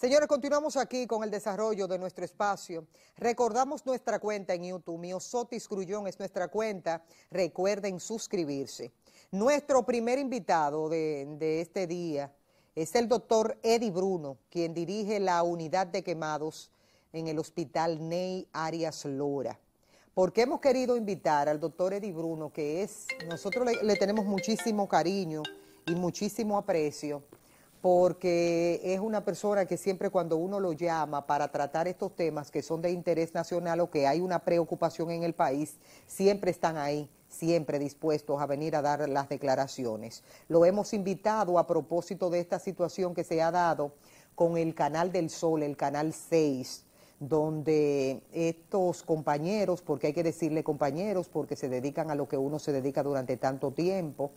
Señores, continuamos aquí con el desarrollo de nuestro espacio. Recordamos nuestra cuenta en YouTube. Miosotis Grullón es nuestra cuenta. Recuerden suscribirse. Nuestro primer invitado de, este día es el doctor Eddie Bruno, quien dirige la unidad de quemados en el Hospital Ney Arias Lora. Porque hemos querido invitar al doctor Eddie Bruno, que es, nosotros le tenemos muchísimo cariño y muchísimo aprecio porque es una persona que siempre cuando uno lo llama para tratar estos temas que son de interés nacional o que hay una preocupación en el país, siempre están ahí siempre dispuestos a venir a dar las declaraciones. Lo hemos invitado a propósito de esta situación que se ha dado con el Canal del Sol, el Canal 6, donde estos compañeros, porque hay que decirle compañeros, porque se dedican a lo que uno se dedica durante tanto tiempo,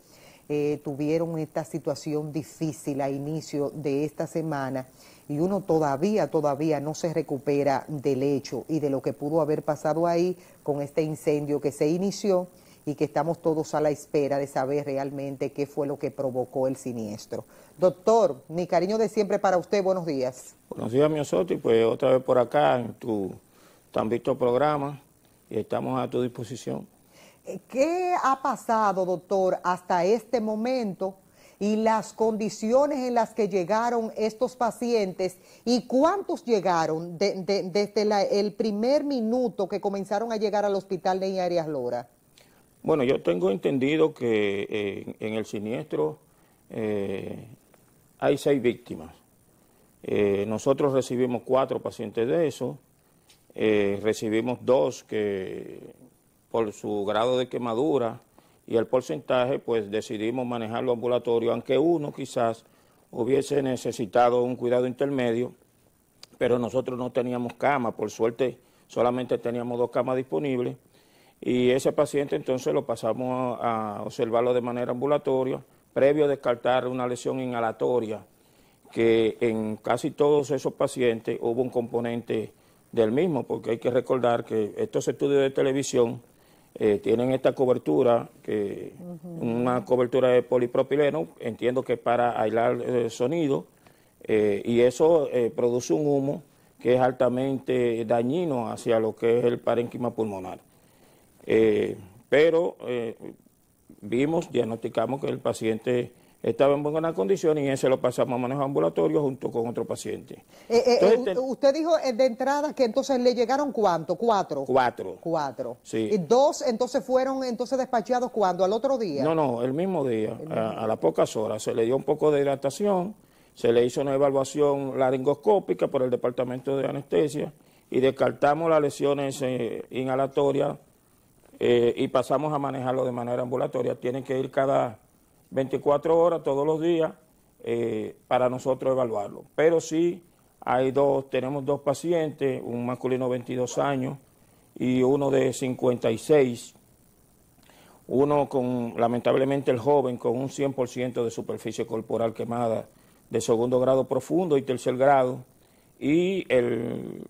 eh, tuvieron esta situación difícil a inicio de esta semana y uno todavía, todavía no se recupera del hecho y de lo que pudo haber pasado ahí con este incendio que se inició y que estamos todos a la espera de saber realmente qué fue lo que provocó el siniestro. Doctor, mi cariño de siempre para usted, buenos días. Buenos días, y pues otra vez por acá en tu tan visto programa y estamos a tu disposición. ¿Qué ha pasado, doctor, hasta este momento y las condiciones en las que llegaron estos pacientes y cuántos llegaron desde el primer minuto que comenzaron a llegar al hospital de Iñarias Lora? Bueno, yo tengo entendido que eh, en el siniestro eh, hay seis víctimas. Eh, nosotros recibimos cuatro pacientes de eso, recibimos dos que por su grado de quemadura y el porcentaje, pues decidimos manejarlo ambulatorio, aunque uno quizás hubiese necesitado un cuidado intermedio, pero nosotros no teníamos cama, por suerte solamente teníamos dos camas disponibles, y ese paciente entonces lo pasamos a observarlo de manera ambulatoria, previo a descartar una lesión inhalatoria, que en casi todos esos pacientes hubo un componente del mismo, porque hay que recordar que estos estudios de televisión eh, tienen esta cobertura, que una cobertura de polipropileno, entiendo que para aislar el eh, sonido, eh, y eso produce un humo que es altamente dañino hacia lo que es el parénquima pulmonar. pero vimos, diagnosticamos que el paciente estaba en buenas condición y ese lo pasamos a manejo ambulatorio junto con otro paciente. Eh, eh, eh, usted dijo de entrada que entonces le llegaron cuánto, cuatro. Cuatro. Cuatro. Y dos entonces fueron entonces despachados cuando, al otro día. No, no, el mismo día, a, las pocas horas. Se le dio un poco de hidratación, se le hizo una evaluación laringoscópica por el departamento de anestesia y descartamos las lesiones inhalatorias y pasamos a manejarlo de manera ambulatoria. Tienen que ir cada 24 horas todos los días eh, para nosotros evaluarlo. Pero sí hay dos, tenemos dos pacientes, un masculino de 22 años y uno de 56, uno con, lamentablemente el joven, con un 100% de superficie corporal quemada de segundo grado profundo y tercer grado, y el,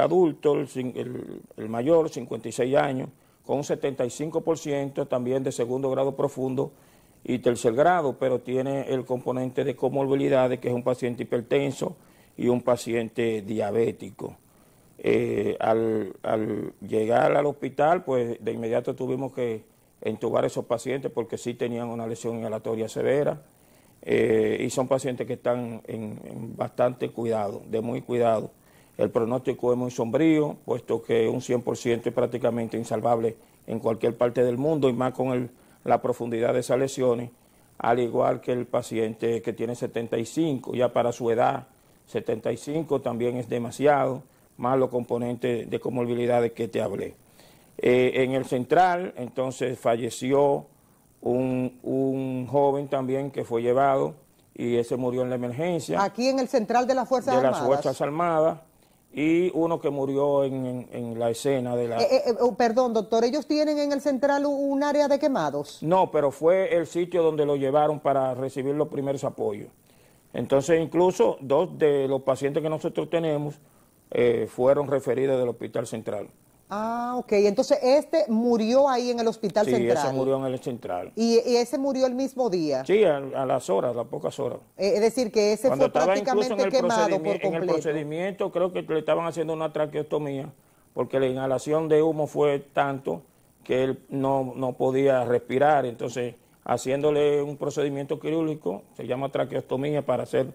adulto, el mayor, 56 años, con un 75% también de segundo grado profundo y tercer grado, pero tiene el componente de comorbilidades, que es un paciente hipertenso y un paciente diabético. Eh, al, llegar al hospital, pues de inmediato tuvimos que entubar a esos pacientes porque sí tenían una lesión inhalatoria severa eh, y son pacientes que están en, bastante cuidado, de muy cuidado. El pronóstico es muy sombrío, puesto que un 100% es prácticamente insalvable en cualquier parte del mundo y más con el la profundidad de esas lesiones, al igual que el paciente que tiene 75, ya para su edad, 75 también es demasiado, más los componentes de comorbilidades que te hablé. Eh, en el central, entonces, falleció un, joven también que fue llevado y ese murió en la emergencia. Aquí en el central de las Fuerzas De las Fuerzas Armadas y uno que murió en, la escena de la... Eh, eh, eh, oh, perdón, doctor, ¿ellos tienen en el central un área de quemados? No, pero fue el sitio donde lo llevaron para recibir los primeros apoyos. Entonces, incluso dos de los pacientes que nosotros tenemos fueron referidos del Hospital Central. Ah, ok. Entonces, este murió ahí en el hospital central. Sí, ese murió en el central. ¿Y, ese murió el mismo día? Sí, a, las horas, a las pocas horas. Eh, es decir, que ese fue prácticamente quemado por completo. En el procedimiento, creo que le estaban haciendo una traqueostomía, porque la inhalación de humo fue tanto que él no, podía respirar. Entonces, haciéndole un procedimiento quirúrgico, se llama traqueostomía, para hacer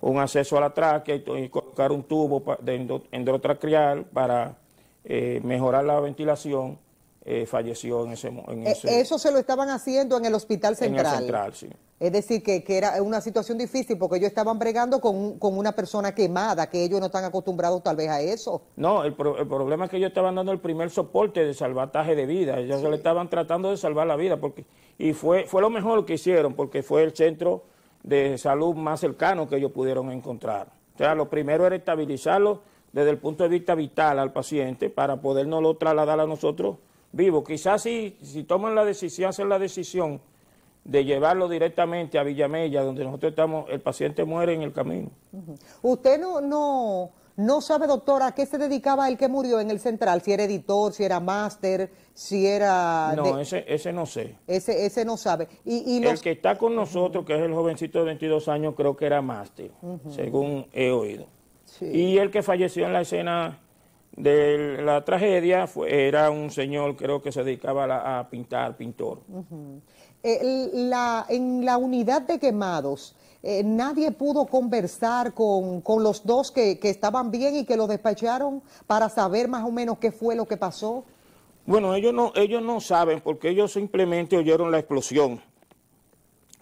un acceso a la tráquea y, colocar un tubo de para eh, mejorar la ventilación, eh, falleció en ese, en eh, Eso se lo estaban haciendo en el Hospital Central. En el central sí. Es decir, que, que, era una situación difícil porque ellos estaban bregando con, con, una persona quemada, que ellos no están acostumbrados tal vez a eso. No, el, el problema es que ellos estaban dando el primer soporte de salvataje de vida. Ellos se le estaban tratando de salvar la vida. porque Y fue, fue lo mejor que hicieron porque fue el centro de salud más cercano que ellos pudieron encontrar. O sea, lo primero era estabilizarlo desde el punto de vista vital al paciente para podernoslo trasladar a nosotros vivo, Quizás si, si toman la decisión, hacen la decisión de llevarlo directamente a Villamella, donde nosotros estamos, el paciente muere en el camino. Usted no, no, no sabe, doctora, a qué se dedicaba el que murió en el central, si era editor, si era máster, si era... No, ese, ese no sé. Ese, ese no sabe. Y, y El que está con nosotros, que es el jovencito de 22 años, creo que era máster, según he oído. Y el que falleció en la escena de la tragedia era un señor, creo que se dedicaba a, pintar, pintor. Eh, la, en la unidad de quemados, eh, nadie pudo conversar con, los dos que, estaban bien y que lo despacharon para saber más o menos qué fue lo que pasó. Bueno, ellos no, ellos no saben porque ellos simplemente oyeron la explosión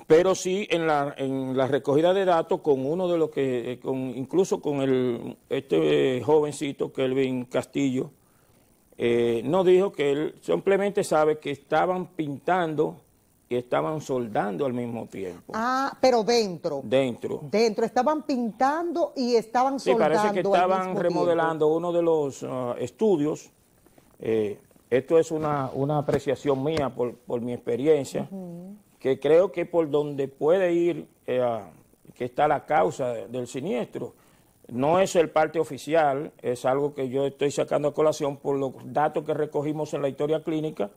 pero sí en la, en la recogida de datos con uno de los que, eh, con, incluso con el, este eh, jovencito, Kelvin Castillo, nos eh, no dijo que él simplemente sabe que estaban pintando y estaban soldando al mismo tiempo. Ah, pero dentro. Dentro. Dentro, estaban pintando y estaban soldando. Sí, parece que estaban remodelando uno de los ah, estudios. esto es una, apreciación mía por, mi experiencia que creo que por donde puede ir, eh, que está la causa del siniestro, no es el parte oficial, es algo que yo estoy sacando a colación por los datos que recogimos en la historia clínica,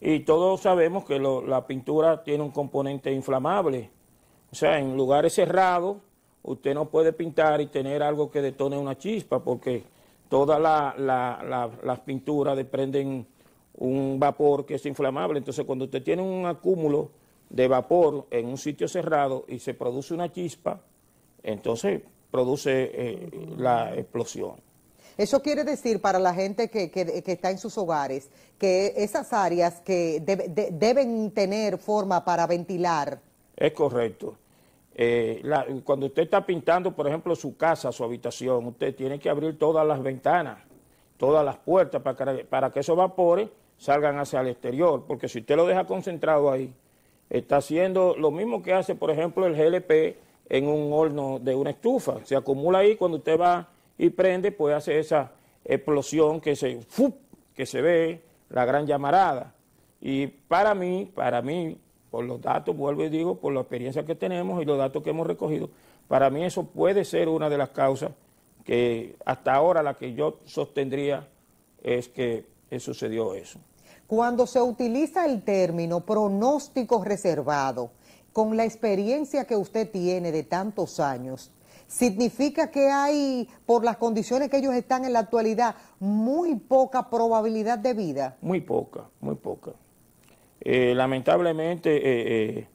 y todos sabemos que la pintura tiene un componente inflamable. O sea, en lugares cerrados usted no puede pintar y tener algo que detone una chispa porque todas las pinturas desprenden un vapor que es inflamable. Entonces, cuando usted tiene un acúmulo de vapor en un sitio cerrado y se produce una chispa, entonces produce eh, la explosión. Eso quiere decir para la gente que, está en sus hogares que esas áreas que deben tener forma para ventilar. Es correcto. Eh, cuando usted está pintando, por ejemplo, su casa, su habitación, usted tiene que abrir todas las ventanas, todas las puertas para para que esos vapores salgan hacia el exterior, porque si usted lo deja concentrado ahí, está haciendo lo mismo que hace, por ejemplo, el GLP en un horno de una estufa. Se acumula ahí, cuando usted va y prende, pues hace esa explosión que se, que se ve, la gran llamarada. Y para mí, para mí, por los datos, vuelvo y digo, por la experiencia que tenemos y los datos que hemos recogido, para mí eso puede ser una de las causas que hasta ahora la que yo sostendría es que sucedió eso. Cuando se utiliza el término pronóstico reservado, con la experiencia que usted tiene de tantos años, significa que hay, por las condiciones que ellos están en la actualidad, muy poca probabilidad de vida. Muy poca, muy poca. Eh, lamentablemente, eh, eh,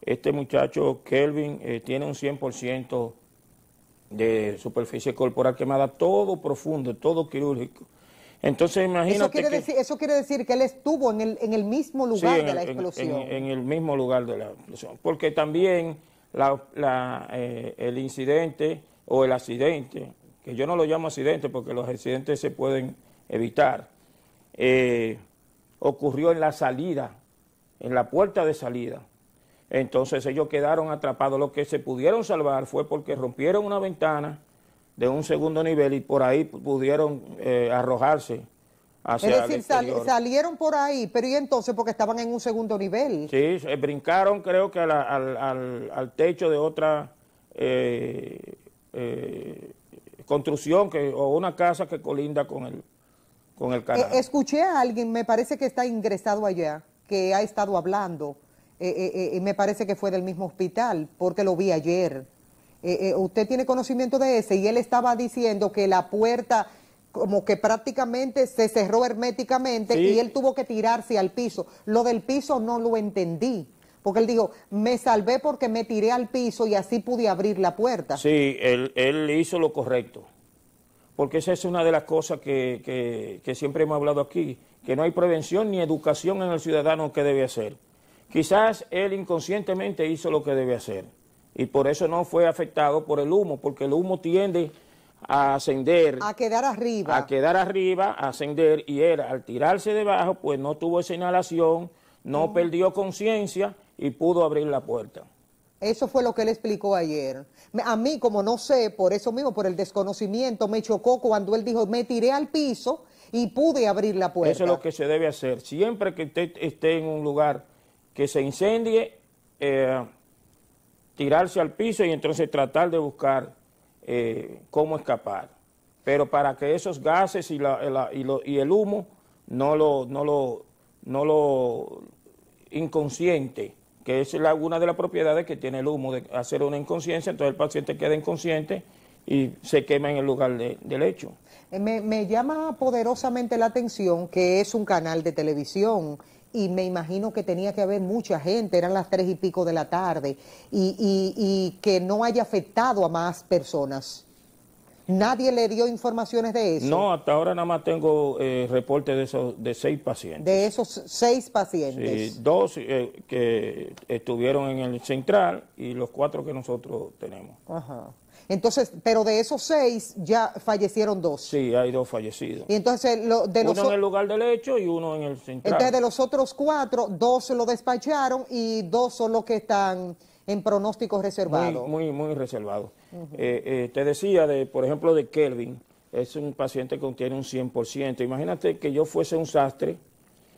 este muchacho Kelvin tiene un 100% de superficie corporal quemada, todo profundo, todo quirúrgico. Entonces imagínate eso quiere, decir, eso quiere decir que él estuvo en el, en el mismo lugar de la explosión. En, en, el mismo lugar de la explosión. Porque también eh, el incidente o el accidente, que yo no lo llamo accidente porque los accidentes se pueden evitar, eh, ocurrió en la salida, en la puerta de salida. Entonces ellos quedaron atrapados. Lo que se pudieron salvar fue porque rompieron una ventana de un segundo nivel y por ahí pudieron eh, arrojarse hacia Es decir, salieron por ahí, pero ¿y entonces? Porque estaban en un segundo nivel. Sí, brincaron creo que al, al, al, techo de otra eh, eh, construcción que, o una casa que colinda con el, con el canal. escuché a alguien, me parece que está ingresado allá, que ha estado hablando. y me parece que fue del mismo hospital, porque lo vi ayer. Eh, eh, usted tiene conocimiento de ese y él estaba diciendo que la puerta como que prácticamente se cerró herméticamente y él tuvo que tirarse al piso. Lo del piso no lo entendí, porque él dijo, me salvé porque me tiré al piso y así pude abrir la puerta. Sí, él, hizo lo correcto, porque esa es una de las cosas que siempre hemos hablado aquí, que no hay prevención ni educación en el ciudadano que debe hacer. Quizás él inconscientemente hizo lo que debe hacer y por eso no fue afectado por el humo, porque el humo tiende a ascender. A quedar arriba. A quedar arriba, a ascender, y él al tirarse debajo, pues no tuvo esa inhalación, no perdió conciencia y pudo abrir la puerta. Eso fue lo que él explicó ayer. A mí, como no sé, por eso mismo, por el desconocimiento, me chocó cuando él dijo, me tiré al piso y pude abrir la puerta. Eso es lo que se debe hacer. Siempre que usted esté en un lugar que se incendie, eh, tirarse al piso y entonces tratar de buscar eh, cómo escapar. Pero para que esos gases y, la, y, el humo no lo, no lo, no lo inconsciente, que es una de las propiedades que tiene el humo, de hacer una inconsciencia, entonces el paciente queda inconsciente y se quema en el lugar del hecho. Eh, me llama poderosamente la atención que es un canal de televisión y me imagino que tenía que haber mucha gente, eran las tres y pico de la tarde, y, y, que no haya afectado a más personas. ¿Nadie le dio informaciones de eso? No, hasta ahora nada más tengo eh, reportes de esos de seis pacientes. De esos seis pacientes. Sí, dos eh, que estuvieron en el central y los cuatro que nosotros tenemos. Ajá. Entonces, pero de esos seis ya fallecieron dos. Sí, hay dos fallecidos. Y entonces, uno en el lugar del hecho y uno en el central. Entonces, de los otros cuatro, dos lo despacharon y dos son los que están en pronóstico reservado Muy, muy, reservado. Eh, eh, te decía, de, por ejemplo, de Kelvin, es un paciente que contiene un 100%. Imagínate que yo fuese un sastre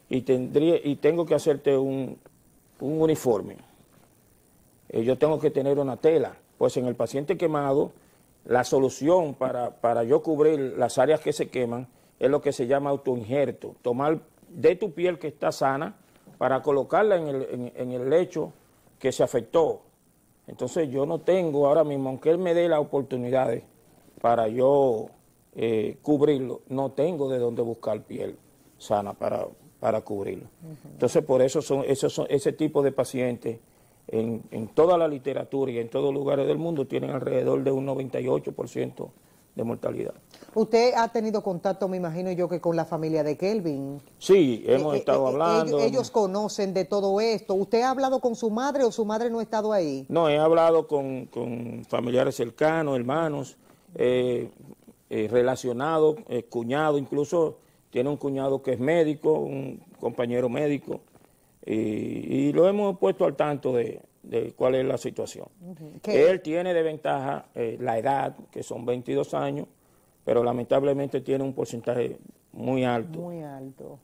y, tendría, y tengo que hacerte un, uniforme. Eh, yo tengo que tener una tela pues en el paciente quemado, la solución para, yo cubrir las áreas que se queman es lo que se llama autoinjerto, tomar de tu piel que está sana para colocarla en el, lecho que se afectó. Entonces yo no tengo ahora mismo, aunque él me dé las oportunidades para yo eh, cubrirlo, no tengo de dónde buscar piel sana para, para cubrirlo. Entonces por eso son, esos son ese tipo de pacientes en, toda la literatura y en todos los lugares del mundo tienen alrededor de un 98% de mortalidad. Usted ha tenido contacto, me imagino yo, que con la familia de Kelvin. Sí, hemos eh, eh, estado eh, hablando. Ellos, conocen de todo esto. ¿Usted ha hablado con su madre o su madre no ha estado ahí? No, he hablado con, familiares cercanos, hermanos, eh, relacionados, cuñado, incluso tiene un cuñado que es médico, un compañero médico y, lo hemos puesto al tanto de, cuál es la situación. Él tiene de ventaja eh, la edad, que son 22 años, pero lamentablemente tiene un porcentaje muy alto. Muy alto.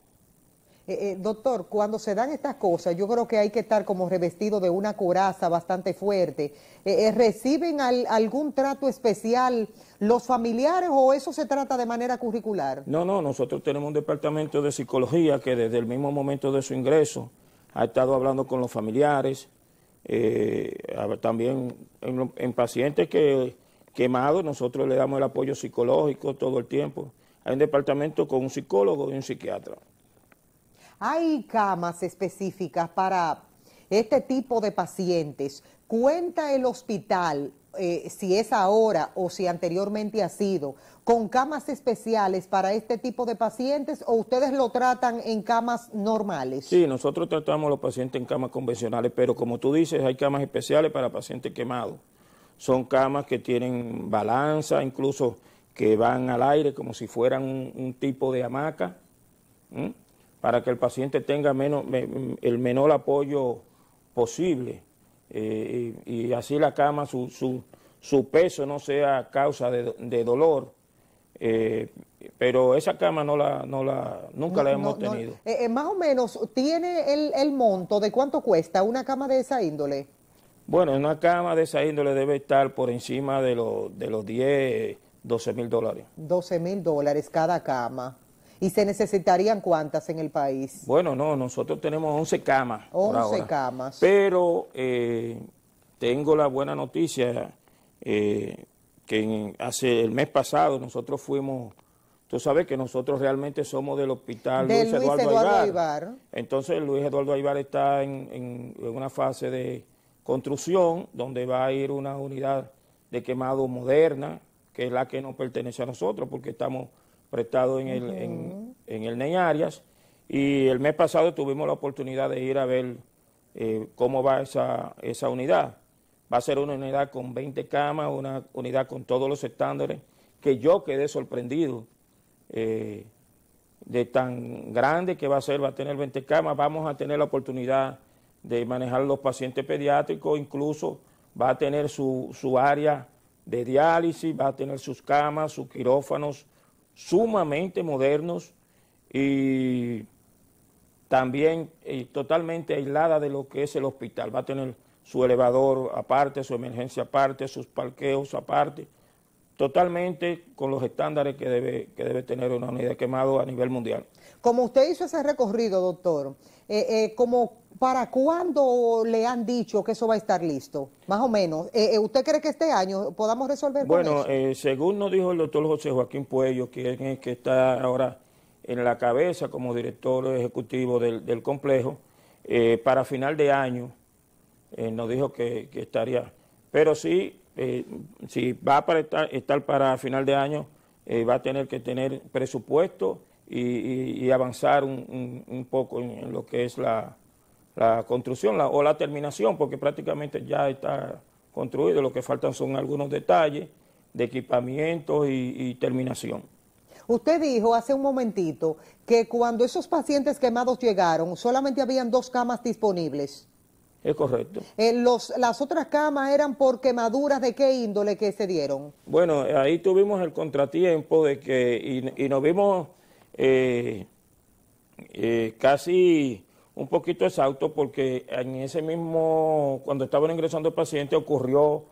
Eh, eh, doctor, cuando se dan estas cosas, yo creo que hay que estar como revestido de una coraza bastante fuerte. ¿Reciben algún trato especial los familiares o eso se trata de manera curricular? No, no, nosotros tenemos un departamento de psicología que desde el mismo momento de su ingreso ha estado hablando con los familiares, eh, también en, pacientes quemados nosotros le damos el apoyo psicológico todo el tiempo. Hay un departamento con un psicólogo y un psiquiatra. Hay camas específicas para este tipo de pacientes. ¿Cuenta el hospital eh, si es ahora o si anteriormente ha sido, con camas especiales para este tipo de pacientes o ustedes lo tratan en camas normales? Sí, nosotros tratamos a los pacientes en camas convencionales, pero como tú dices, hay camas especiales para pacientes quemados. Son camas que tienen balanza, incluso que van al aire como si fueran un, tipo de hamaca, para que el paciente tenga menos, el menor apoyo posible y, así la cama, su, su, su, peso no sea causa de, dolor. Eh, pero esa cama no la, no la, nunca la hemos tenido. Eh, eh, más o menos, ¿tiene el, el, monto de cuánto cuesta una cama de esa índole? Bueno, una cama de esa índole debe estar por encima de, de los 10, 12 mil dólares. 12 mil dólares cada cama. ¿Y se necesitarían cuántas en el país? Bueno, no, nosotros tenemos 11 camas. 11 camas. Pero eh, tengo la buena noticia eh, que hace el mes pasado nosotros fuimos... Tú sabes que nosotros realmente somos del hospital Luis, Eduardo, Eduardo Entonces Luis Eduardo Aibar está en, una fase de construcción donde va a ir una unidad de quemado moderna, que es la que nos pertenece a nosotros porque estamos prestado en el, en, el Arias. Y el mes pasado tuvimos la oportunidad de ir a ver eh, cómo va esa, esa unidad. Va a ser una unidad con 20 camas, una unidad con todos los estándares, que yo quedé sorprendido eh, de tan grande que va a ser, va a tener 20 camas, vamos a tener la oportunidad de manejar los pacientes pediátricos, incluso va a tener su, su área de diálisis, va a tener sus camas, sus quirófanos, sumamente modernos y también eh, totalmente aislada de lo que es el hospital. Va a tener su elevador aparte, su emergencia aparte, sus parqueos aparte totalmente con los estándares que debe, que debe tener una unidad de quemado a nivel mundial. Como usted hizo ese recorrido, doctor, eh, eh, como ¿para cuándo le han dicho que eso va a estar listo? Más o menos. Eh, ¿Usted cree que este año podamos resolver Bueno, según nos dijo el doctor José Joaquín Puello, quien es que está ahora en la cabeza como director ejecutivo del, complejo, para final de año nos dijo que estaría. Pero sí, eh, si va para estar, para final de año, eh, va a tener que tener presupuesto y, avanzar un, poco en, lo que es la, construcción o la terminación, porque prácticamente ya está construido, lo que faltan son algunos detalles de equipamiento y terminación. Usted dijo hace un momentito que cuando esos pacientes quemados llegaron solamente habían dos camas disponibles. Es correcto. Eh, ¿Las otras camas eran por quemaduras de qué índole que se dieron? Bueno, ahí tuvimos el contratiempo de que, y, nos vimos eh, eh, casi un poquito exacto porque en ese mismo, cuando estaban ingresando el paciente, ocurrió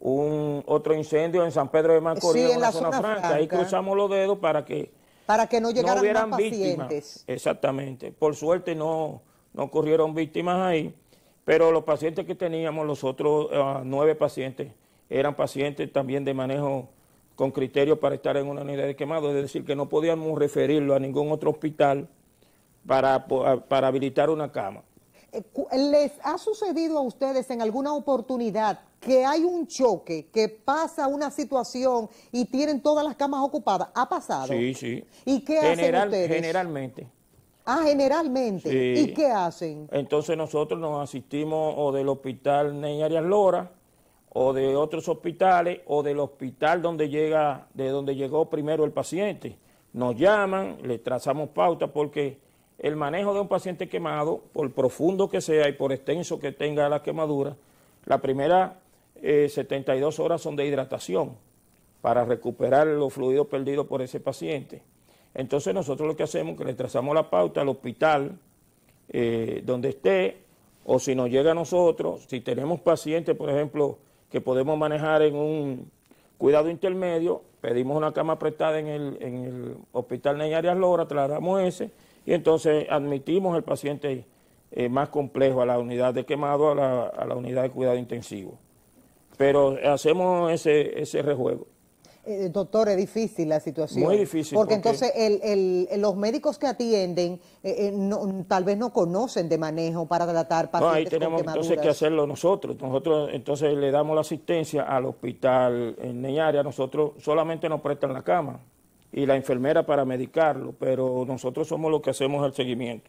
un otro incendio en San Pedro de Macorís, en, la zona, franca. Ahí cruzamos los dedos para que, para que no llegaran pacientes. Víctimas. Exactamente. Por suerte no, no ocurrieron víctimas ahí pero los pacientes que teníamos, los otros ah, nueve pacientes, eran pacientes también de manejo con criterio para estar en una unidad de quemado, es decir, que no podíamos referirlo a ningún otro hospital para, ah, para habilitar una cama. Eh, ¿Les ha sucedido a ustedes en alguna oportunidad que hay un choque, que pasa una situación y tienen todas las camas ocupadas? ¿Ha pasado? Sí, sí. ¿Y qué hacen ustedes? Generalmente. Ah, generalmente. ¿Y qué hacen? Entonces nosotros nos asistimos o del hospital Ney Arias Lora, o de otros hospitales, o del hospital donde llega, de donde llegó primero el paciente. Nos llaman, le trazamos pauta porque el manejo de un paciente quemado, por profundo que sea y por extenso que tenga la quemadura, la primera 72 eh, horas son de hidratación para recuperar los fluidos perdidos por ese paciente. Entonces nosotros lo que hacemos es que le trazamos la pauta al hospital eh, donde esté, o si nos llega a nosotros, si tenemos pacientes, por ejemplo, que podemos manejar en un cuidado intermedio, pedimos una cama prestada en el, en hospital Neyarias Lora, trasladamos ese, y entonces admitimos el paciente eh, más complejo a la unidad de quemado, a la, a la unidad de cuidado intensivo. Pero hacemos ese, ese rejuego. Eh, doctor, es difícil la situación. Muy difícil. Porque, entonces los médicos que atienden eh, eh, tal vez no conocen de manejo para tratar pacientes no, ahí tenemos entonces que hacerlo nosotros. Nosotros entonces le damos la asistencia al hospital en área Nosotros solamente nos prestan la cama y la enfermera para medicarlo, pero nosotros somos los que hacemos el seguimiento.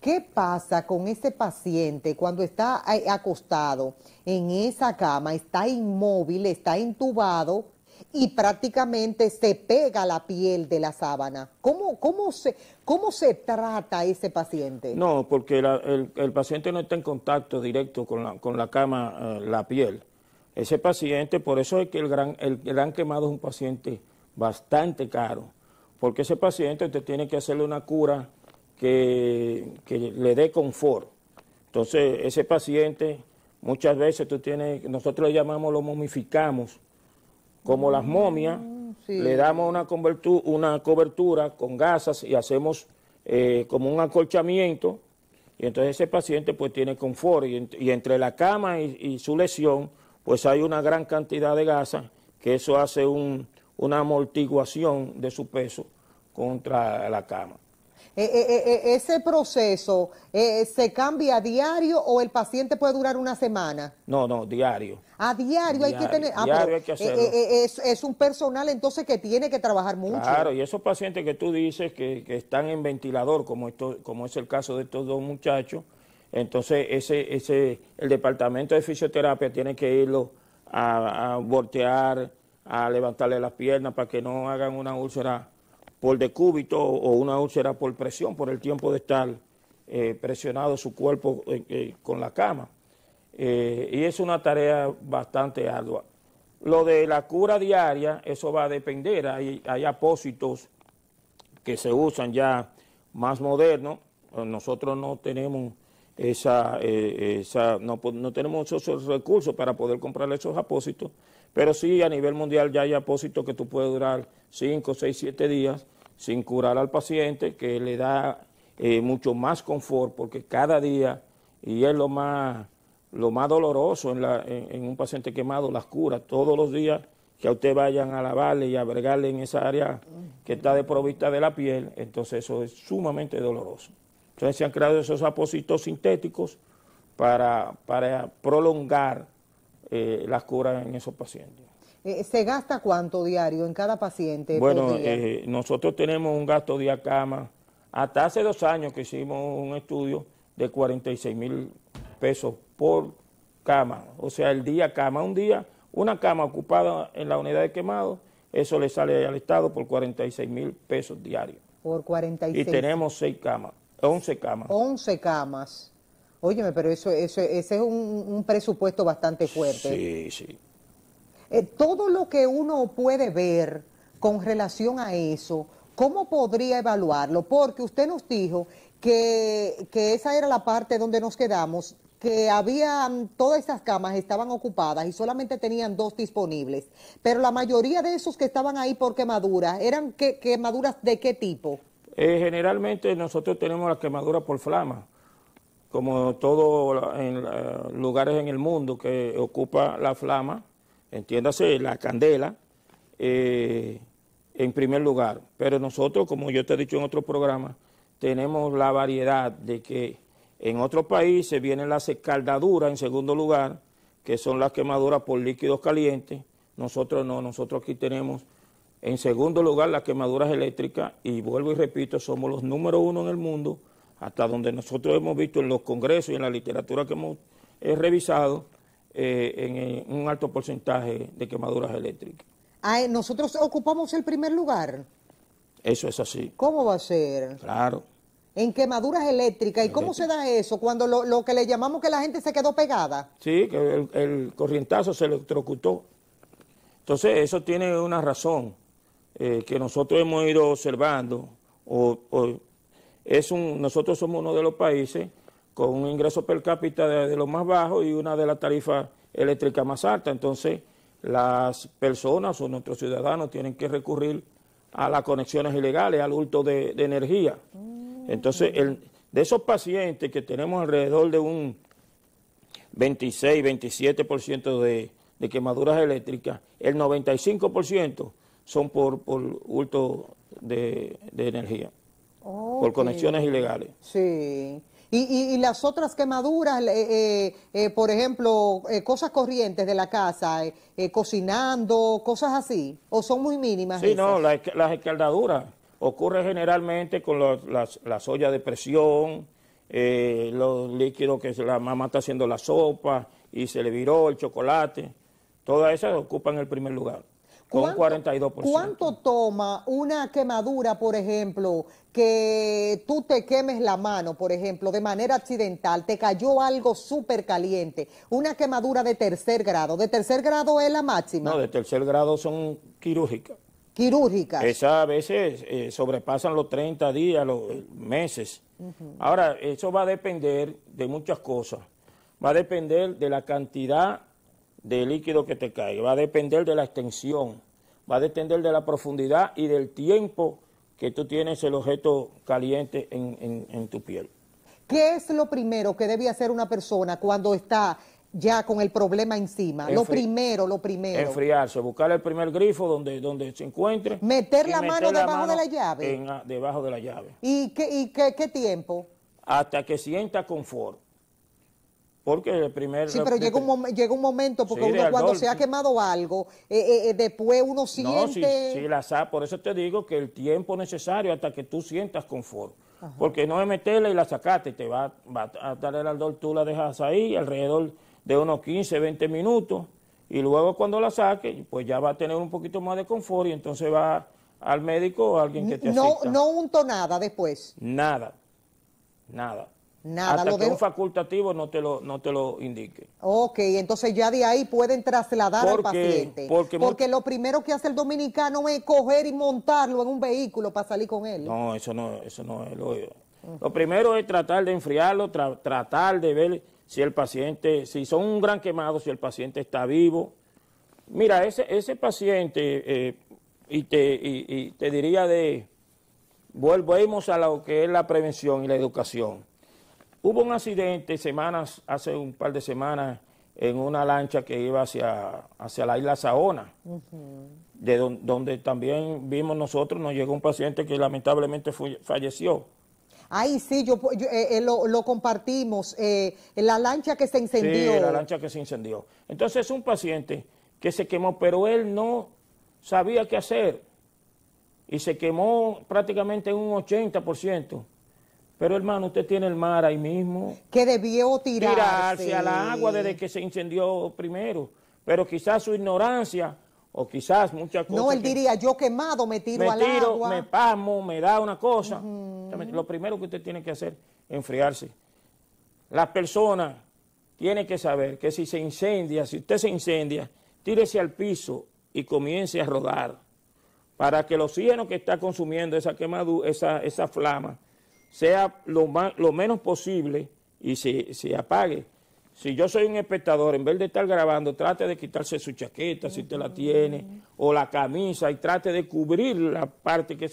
¿Qué pasa con ese paciente cuando está eh, acostado en esa cama, está inmóvil, está intubado y prácticamente se pega la piel de la sábana? ¿Cómo, cómo, se, cómo se trata ese paciente? No, porque el, paciente no está en contacto directo con la, cama, eh, la piel. Ese paciente, por eso es que el gran, el gran quemado es un paciente bastante caro, porque ese paciente usted tiene que hacerle una cura que, le dé confort. Entonces, ese paciente, muchas veces tú tienes, nosotros le llamamos, lo momificamos, como las mm, momias, le damos una, cobertura, con gasas y hacemos eh, como un acolchamiento, y entonces ese paciente pues tiene confort, y, entre la cama y, su lesión, pues hay una gran cantidad de gasas, que eso hace una amortiguación de su peso contra la cama. Eh, eh, eh, ¿Ese proceso se cambia a diario o el paciente puede durar una semana? No, no, diario. A diario, hay que tener... Es, un personal entonces que tiene que trabajar mucho. Claro, y esos pacientes que tú dices que, están en ventilador, como, esto, como es el caso de estos dos muchachos, entonces ese, ese, el departamento de fisioterapia tiene que irlo a voltear, a levantarle las piernas para que no hagan una úlcera por decúbito o una úlcera por presión, por el tiempo de estar eh, presionado su cuerpo eh, eh, con la cama. y es una tarea bastante ardua. Lo de la cura diaria, eso va a depender. Hay, apósitos que se usan ya más modernos. Nosotros no tenemos esa, no, no, tenemos esos recursos para poder comprar esos apósitos, pero sí, a nivel mundial ya hay apósitos que tú puedes durar 5, 6, 7 días sin curar al paciente, que le da eh, mucho más confort, porque cada día, y es lo más, lo más doloroso en, un paciente quemado, las curas, todos los días que a usted vayan a lavarle y a vergarle en esa área que está desprovista de la piel, entonces eso es sumamente doloroso. Entonces se han creado esos apósitos sintéticos para, para prolongar eh, las curas en esos pacientes. Eh, ¿Se gasta cuánto diario en cada paciente? Bueno, eh, nosotros tenemos un gasto día cama. Hasta hace dos años que hicimos un estudio de 46 mil pesos por cama. O sea, el día cama. Un día, una cama ocupada en la unidad de quemado, eso le sale al Estado por 46 mil pesos diarios. Por 46. Y tenemos seis camas, 11 camas. 11 camas. Óyeme, pero eso, ese es un, presupuesto bastante fuerte. Sí, sí. Eh, todo lo que uno puede ver con relación a eso, ¿cómo podría evaluarlo? Porque usted nos dijo que, esa era la parte donde nos quedamos, que habían, todas esas camas estaban ocupadas y solamente tenían dos disponibles, pero la mayoría de esos que estaban ahí por quemaduras, ¿eran quemaduras de qué tipo? Eh, generalmente nosotros tenemos la quemadura por flama, como todos en, eh, lugares en el mundo que ocupa la flama, entiéndase, la candela, eh, en primer lugar. Pero nosotros, como yo te he dicho en otro programa, tenemos la variedad de que en otros países vienen las escaldaduras en segundo lugar, que son las quemaduras por líquidos calientes. Nosotros no, nosotros aquí tenemos en segundo lugar las quemaduras eléctricas y vuelvo y repito, somos los número uno en el mundo hasta donde nosotros hemos visto en los congresos y en la literatura que hemos revisado, eh, en, un alto porcentaje de quemaduras eléctricas. nosotros ocupamos el primer lugar. Eso es así. ¿Cómo va a ser? Claro. En quemaduras eléctricas. ¿Y cómo se da eso? Cuando lo, que le llamamos que la gente se quedó pegada. Sí, que el, corrientazo se electrocutó. Entonces, eso tiene una razón eh, que nosotros hemos ido observando o es un, nosotros somos uno de los países con un ingreso per cápita de, lo más bajo y una de las tarifas eléctricas más altas. Entonces, las personas o nuestros ciudadanos tienen que recurrir a las conexiones ilegales, al hurto de, energía. Mm. Entonces, de esos pacientes que tenemos alrededor de un 26, 27% de, de quemaduras eléctricas, el 95% son por, por hurto de, de energía por conexiones ilegales. Sí. Y, las otras quemaduras, eh, eh, eh, por ejemplo, cosas corrientes de la casa, cocinando, cosas así, o son muy mínimas. Sí, no, las, escaldaduras ocurre generalmente con las, las, ollas de presión, los líquidos que la mamá está haciendo la sopa y se le viró el chocolate, todas esas ocupan el primer lugar con ¿Cuánto, 42%. ¿Cuánto toma una quemadura, por ejemplo, que tú te quemes la mano, por ejemplo, de manera accidental, te cayó algo súper caliente, una quemadura de tercer grado? ¿De tercer grado es la máxima? No, de tercer grado son quirúrgicas. Quirúrgicas. Esas a veces eh, sobrepasan los 30 días, los eh, meses. Ahora, eso va a depender de muchas cosas. Va a depender de la cantidad del líquido que te cae. Va a depender de la extensión, va a depender de la profundidad y del tiempo que tú tienes el objeto caliente en, tu piel. ¿Qué es lo primero que debe hacer una persona cuando está ya con el problema encima. lo primero, lo primero. Enfriarse, buscar el primer grifo donde, donde se encuentre. Meter la mano debajo de la llave. Ah, debajo de la llave. ¿Y, qué, qué tiempo? Hasta que sienta confort porque el primer... Sí, pero llega un, llega un momento, porque uno cuando se ha quemado algo, eh, eh, eh, después uno siente... No, sí, sí, la por eso te digo que el tiempo necesario hasta que tú sientas confort. Porque no es meterla y la sacaste, te va, a dar el ardor, tú la dejas ahí alrededor de unos 15, 20 minutos, y luego cuando la saques, pues ya va a tener un poquito más de confort y entonces va al médico o alguien que te no, No unto nada después. Nada, nada. Nada, Hasta que de... un facultativo no te lo, no te lo indique. Ok, entonces ya de ahí pueden trasladar al paciente. Porque, porque lo primero que hace el dominicano es coger y montarlo en un vehículo para salir con él. No, eso no, eso no es lo... Lo primero es tratar de enfriarlo, tratar de ver si el paciente, si son un gran quemado, si el paciente está vivo. Mira, ese, ese paciente, eh, y, te, y te diría de, volvemos a lo que es la prevención y la educación. Hubo un accidente semanas, hace un par de semanas en una lancha que iba hacia, hacia la isla Saona, de donde también vimos nosotros, nos llegó un paciente que lamentablemente falleció. Ahí sí, yo, eh, eh, lo, compartimos, eh, la lancha que se incendió. Sí, la lancha que se incendió. Entonces, un paciente que se quemó, pero él no sabía qué hacer y se quemó prácticamente un 80%. Pero hermano, usted tiene el mar ahí mismo. Que debió tirarse. Tirarse al agua desde que se incendió primero. Pero quizás su ignorancia o quizás muchas cosas. No, él diría, yo quemado me tiro al agua. Me pasmo, me da una cosa. Lo primero que usted tiene que hacer es enfriarse. La persona tiene que saber que si se incendia, si usted se incendia, tírese al piso y comience a rodar para que el oxígeno que está consumiendo esa quemadura, esa, esa flama, sea lo, más, lo menos posible y se, apague. Si yo soy un espectador, en vez de estar grabando, trate de quitarse su chaqueta, si usted la tiene, o la camisa, y trate de cubrir la parte que,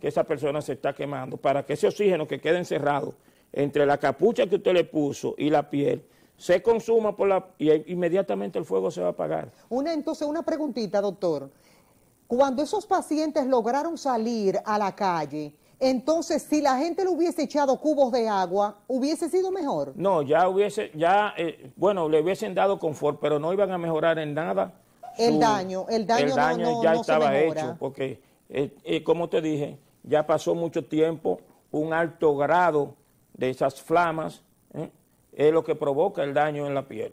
esa persona se está quemando, para que ese oxígeno que quede encerrado entre la capucha que usted le puso y la piel, se consuma por la, y inmediatamente el fuego se va a apagar. Una, entonces, una preguntita, doctor. Cuando esos pacientes lograron salir a la calle, entonces si la gente le hubiese echado cubos de agua, hubiese sido mejor. No, ya hubiese, ya, eh, bueno, le hubiesen dado confort, pero no iban a mejorar en nada. El daño, el daño, el daño ya estaba hecho, porque, eh, eh, como te dije, ya pasó mucho tiempo, un alto grado de esas flamas es lo que provoca el daño en la piel.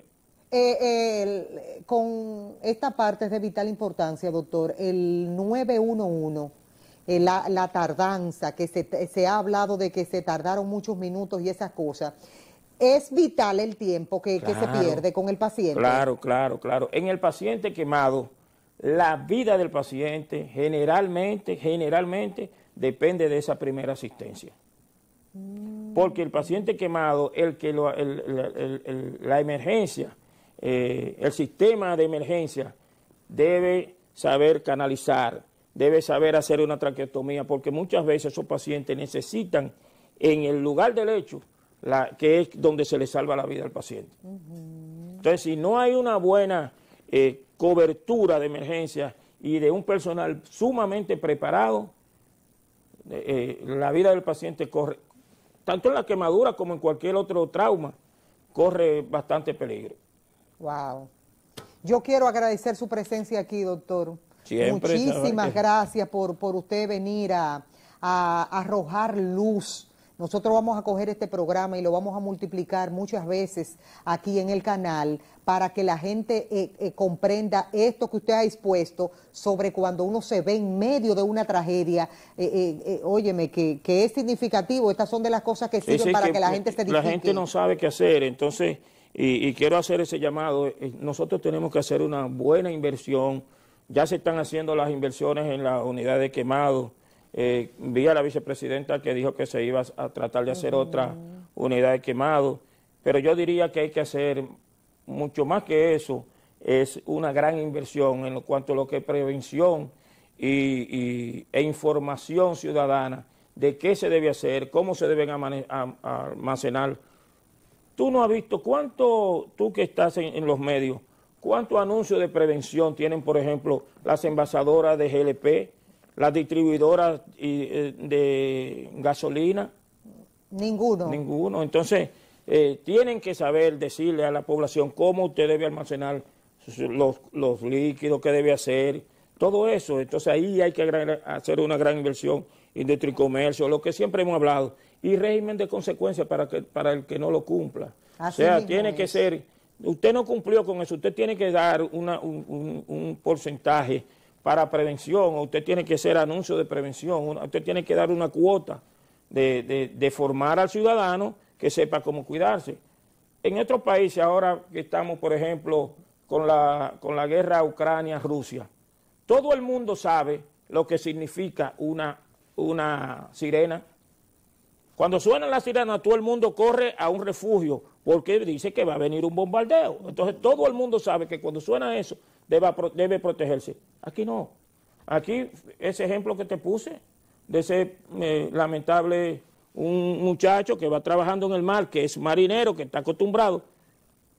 con esta parte es de vital importancia, doctor, el 911 eh, la, tardanza, que se, ha hablado de que se tardaron muchos minutos y esas cosas. Es vital el tiempo que, se pierde con el paciente. Claro, claro, claro. En el paciente quemado, la vida del paciente generalmente, generalmente depende de esa primera asistencia. Mm. Porque el paciente quemado, el que lo, la emergencia, eh, el sistema de emergencia debe saber canalizar, debe saber hacer una traqueotomía porque muchas veces esos pacientes necesitan en el lugar del hecho, la, que es donde se le salva la vida al paciente. Entonces, si no hay una buena eh, cobertura de emergencia y de un personal sumamente preparado, eh, eh, la vida del paciente corre, tanto en la quemadura como en cualquier otro trauma, corre bastante peligro. Wow. Yo quiero agradecer su presencia aquí, doctor. Muchísimas gracias por, usted venir a, arrojar luz. Nosotros vamos a coger este programa y lo vamos a multiplicar muchas veces aquí en el canal para que la gente eh, eh, comprenda esto que usted ha expuesto sobre cuando uno se ve en medio de una tragedia. Eh, óyeme, que, es significativo. Estas son de las cosas que sirven para que, la gente se La gente no sabe qué hacer, entonces, y quiero hacer ese llamado. Nosotros tenemos que hacer una buena inversión ya se están haciendo las inversiones en la unidad de quemado. Eh, vi a la vicepresidenta que dijo que se iba a tratar de hacer otra unidad de quemado. Pero yo diría que hay que hacer mucho más que eso. Es una gran inversión en lo cuanto a lo que es prevención y, e información ciudadana de qué se debe hacer, cómo se deben almacenar. Tú no has visto cuánto, tú que estás en los medios, ¿Cuántos anuncios de prevención tienen, por ejemplo, las envasadoras de GLP, las distribuidoras eh, de gasolina? Ninguno. Ninguno. Entonces, eh, tienen que saber decirle a la población cómo usted debe almacenar los, líquidos, qué debe hacer, todo eso. Entonces, ahí hay que hacer una gran inversión, industrial y comercio, lo que siempre hemos hablado, y régimen de consecuencias para, que, para el que no lo cumpla. o sea, tiene que ser usted no cumplió con eso, usted tiene que dar un, porcentaje para prevención, usted tiene que hacer anuncio de prevención, usted tiene que dar una cuota de, formar al ciudadano que sepa cómo cuidarse. En otros países, ahora que estamos, por ejemplo, con la, guerra Ucrania-Rusia, todo el mundo sabe lo que significa una sirena. Cuando suena la sirena, todo el mundo corre a un refugio porque dice que va a venir un bombardeo. Entonces todo el mundo sabe que cuando suena eso debe, protegerse. Aquí no. Aquí ese ejemplo que te puse de ese eh, lamentable un muchacho que va trabajando en el mar, que es marinero, que está acostumbrado,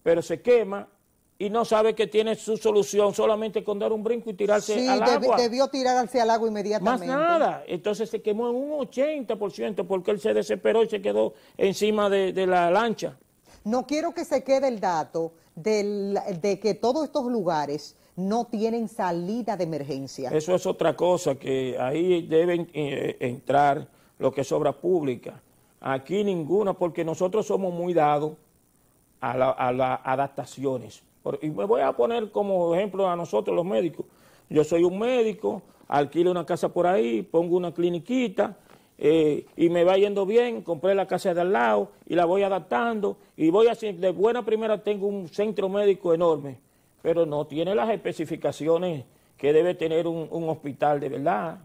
pero se quema y no sabe que tiene su solución solamente con dar un brinco y tirarse al agua. Sí, debió tirarse al agua inmediatamente. Más nada. Entonces se quemó en un 80% porque él se desesperó y se quedó encima de la lancha. No quiero que se quede el dato de que todos estos lugares no tienen salida de emergencia. Eso es otra cosa, que ahí deben eh, entrar lo que es obra pública. Aquí ninguna, porque nosotros somos muy dados a, las adaptaciones. y me voy a poner como ejemplo a nosotros los médicos. Yo soy un médico, alquilo una casa por ahí, pongo una cliniquita, eh, y me va yendo bien, compré la casa de al lado y la voy adaptando y voy a, de buena primera tengo un centro médico enorme, pero no tiene las especificaciones que debe tener un, hospital de verdad,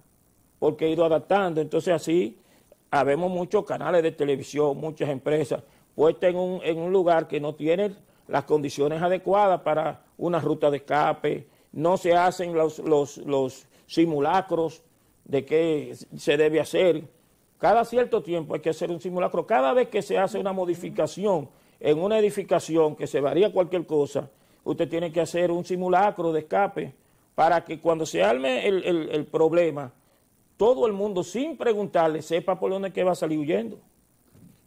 porque he ido adaptando, entonces así habemos muchos canales de televisión, muchas empresas puestas en un, en un lugar que no tiene las condiciones adecuadas para una ruta de escape, no se hacen los, los, los simulacros de qué se debe hacer, cada cierto tiempo hay que hacer un simulacro. Cada vez que se hace una modificación en una edificación, que se varía cualquier cosa, usted tiene que hacer un simulacro de escape para que cuando se arme el, problema, todo el mundo, sin preguntarle, sepa por dónde que va a salir huyendo.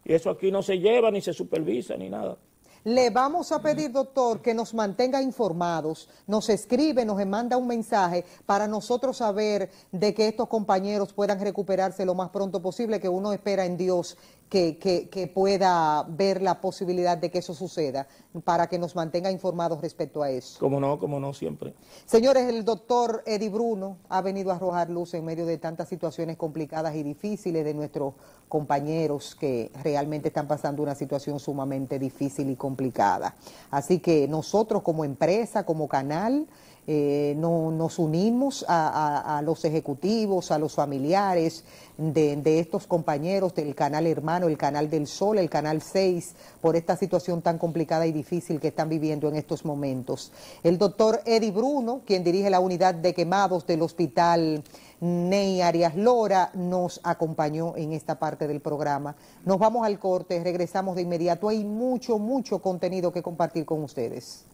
Y eso aquí no se lleva, ni se supervisa, ni nada. Le vamos a pedir, doctor, que nos mantenga informados, nos escribe, nos manda un mensaje para nosotros saber de que estos compañeros puedan recuperarse lo más pronto posible, que uno espera en Dios que, pueda ver la posibilidad de que eso suceda, para que nos mantenga informados respecto a eso. Como no, como no, siempre. Señores, el doctor Eddie Bruno ha venido a arrojar luz en medio de tantas situaciones complicadas y difíciles de nuestros compañeros que realmente están pasando una situación sumamente difícil y complicada. Así que nosotros como empresa, como canal, eh, no, nos unimos a, los ejecutivos, a los familiares de, de, estos compañeros del canal hermano, el canal del Sol, el canal 6, por esta situación tan complicada y difícil que están viviendo en estos momentos. El doctor Eddie Bruno, quien dirige la unidad de quemados del hospital Ney Arias Lora, nos acompañó en esta parte del programa. Nos vamos al corte, regresamos de inmediato. Hay mucho, mucho contenido que compartir con ustedes.